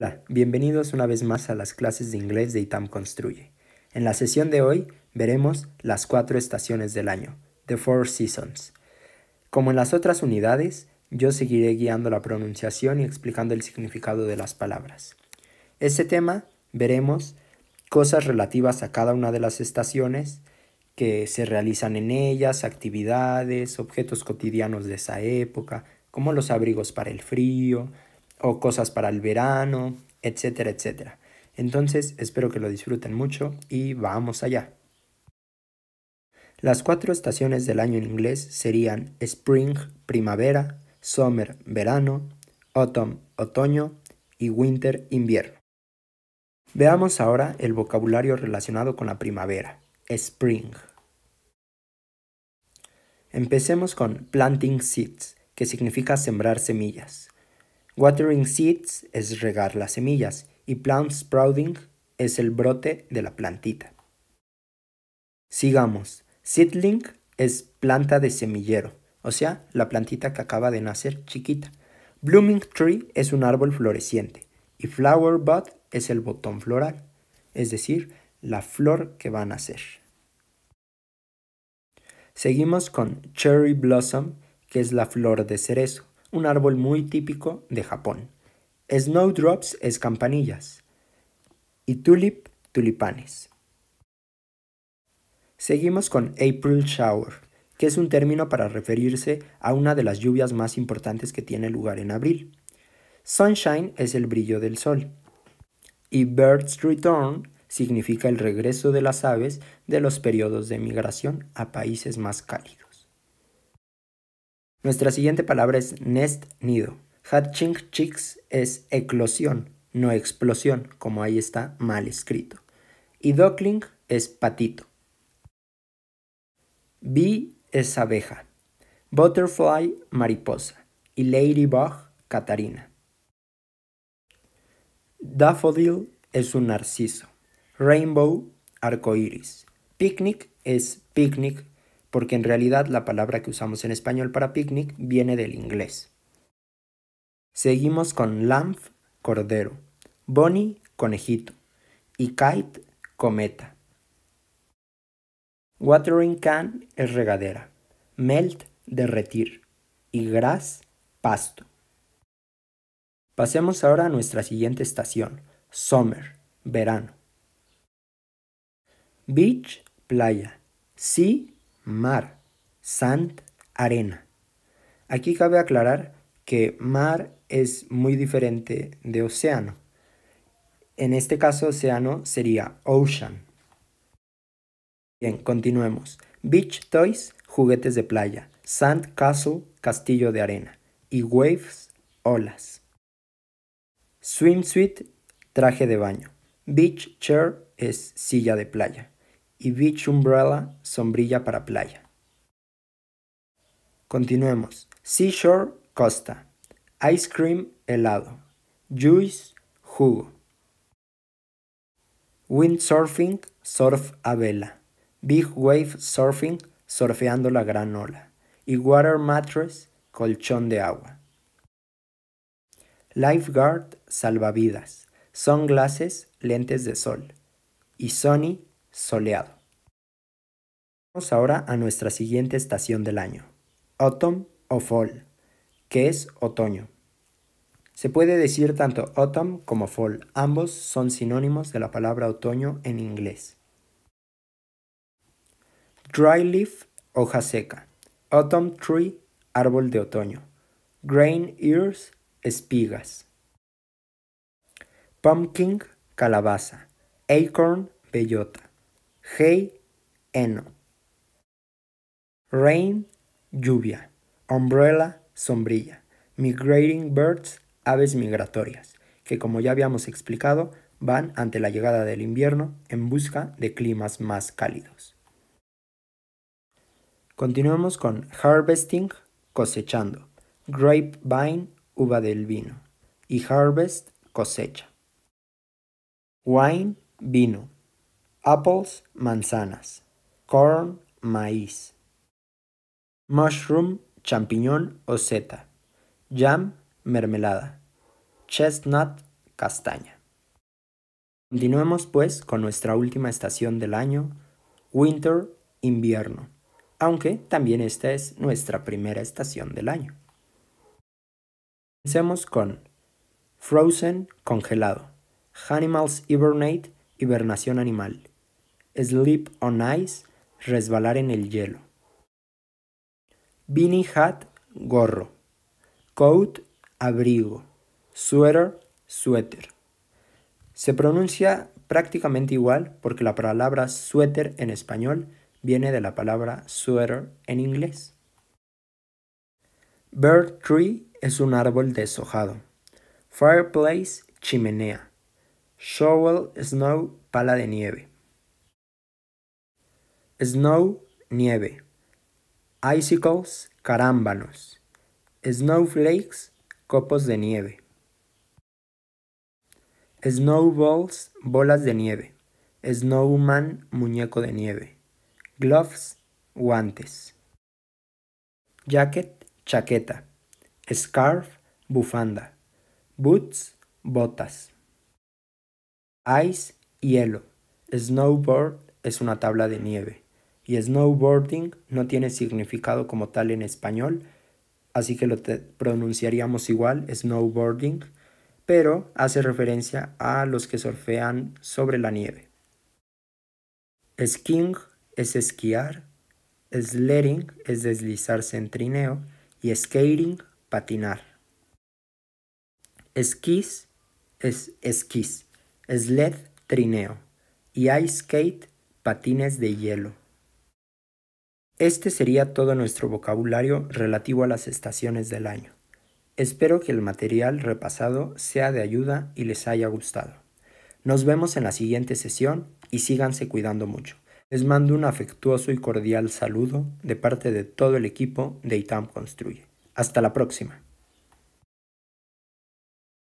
Hola, bienvenidos una vez más a las clases de inglés de ITAM Construye. En la sesión de hoy veremos las cuatro estaciones del año, The Four Seasons. Como en las otras unidades, yo seguiré guiando la pronunciación y explicando el significado de las palabras. Este tema veremos cosas relativas a cada una de las estaciones que se realizan en ellas, actividades, objetos cotidianos de esa época, como los abrigos para el frío, o cosas para el verano, etcétera, etcétera. Entonces, espero que lo disfruten mucho y vamos allá. Las cuatro estaciones del año en inglés serían Spring, primavera, Summer, verano, Autumn, otoño y Winter, invierno. Veamos ahora el vocabulario relacionado con la primavera, Spring. Empecemos con planting seeds, que significa sembrar semillas. Watering seeds es regar las semillas y plant sprouting es el brote de la plantita. Sigamos. Seedling es planta de semillero, o sea, la plantita que acaba de nacer chiquita. Blooming tree es un árbol floreciente y flower bud es el botón floral, es decir, la flor que va a nacer. Seguimos con cherry blossom, que es la flor de cerezo un árbol muy típico de Japón. Snowdrops es campanillas y tulip, tulipanes. Seguimos con April Shower, que es un término para referirse a una de las lluvias más importantes que tiene lugar en abril. Sunshine es el brillo del sol y Bird's Return significa el regreso de las aves de los periodos de migración a países más cálidos. Nuestra siguiente palabra es nest, nido. Hatching chicks es eclosión, no explosión, como ahí está mal escrito. Y duckling es patito. Bee es abeja. Butterfly, mariposa. Y ladybug, catarina. Daffodil es un narciso. Rainbow, iris. Picnic es picnic porque en realidad la palabra que usamos en español para picnic viene del inglés. Seguimos con lamb, cordero, bunny, conejito, y kite, cometa. Watering can es regadera, melt, derretir, y grass, pasto. Pasemos ahora a nuestra siguiente estación, summer, verano. Beach, playa. Sea, mar, sand, arena. Aquí cabe aclarar que mar es muy diferente de océano. En este caso, océano sería ocean. Bien, continuemos. Beach toys, juguetes de playa. Sand castle, castillo de arena. Y waves, olas. Swimsuit, traje de baño. Beach chair es silla de playa y Beach Umbrella, sombrilla para playa. Continuemos. Seashore, costa. Ice cream, helado. Juice, jugo. Windsurfing, surf a vela. Big wave surfing, surfeando la gran ola. Y water mattress, colchón de agua. Lifeguard, salvavidas. Sunglasses, lentes de sol. Y Sony, soleado. Vamos ahora a nuestra siguiente estación del año, autumn o fall, que es otoño. Se puede decir tanto autumn como fall, ambos son sinónimos de la palabra otoño en inglés. Dry leaf, hoja seca. Autumn tree, árbol de otoño. Grain ears, espigas. Pumpkin, calabaza. Acorn, bellota. Hey, eno. Rain, lluvia. Umbrella, sombrilla. Migrating birds, aves migratorias, que como ya habíamos explicado, van ante la llegada del invierno en busca de climas más cálidos. Continuamos con harvesting, cosechando. Grapevine, uva del vino. Y harvest, cosecha. Wine, vino. Apples, manzanas. Corn, maíz. Mushroom, champiñón o seta. Jam, mermelada. Chestnut, castaña. Continuemos pues con nuestra última estación del año, winter, invierno, aunque también esta es nuestra primera estación del año. Comencemos con frozen, congelado, animals hibernate, hibernación animal, Sleep on Ice, resbalar en el hielo. Beanie hat, gorro. Coat, abrigo. Sweater, suéter. Se pronuncia prácticamente igual porque la palabra suéter en español viene de la palabra sweater en inglés. Bird tree es un árbol deshojado. Fireplace, chimenea. Shovel, snow, pala de nieve. Snow, nieve. Icicles, carámbanos. Snowflakes, copos de nieve. Snowballs, bolas de nieve. Snowman, muñeco de nieve. Gloves, guantes. Jacket, chaqueta. Scarf, bufanda. Boots, botas. Ice, hielo. Snowboard es una tabla de nieve y snowboarding no tiene significado como tal en español, así que lo pronunciaríamos igual, snowboarding, pero hace referencia a los que surfean sobre la nieve. Skiing es esquiar, sledding es deslizarse en trineo y skating, patinar. Esquís es esquís, sled, trineo y ice skate, patines de hielo. Este sería todo nuestro vocabulario relativo a las estaciones del año. Espero que el material repasado sea de ayuda y les haya gustado. Nos vemos en la siguiente sesión y síganse cuidando mucho. Les mando un afectuoso y cordial saludo de parte de todo el equipo de ITAM Construye. Hasta la próxima.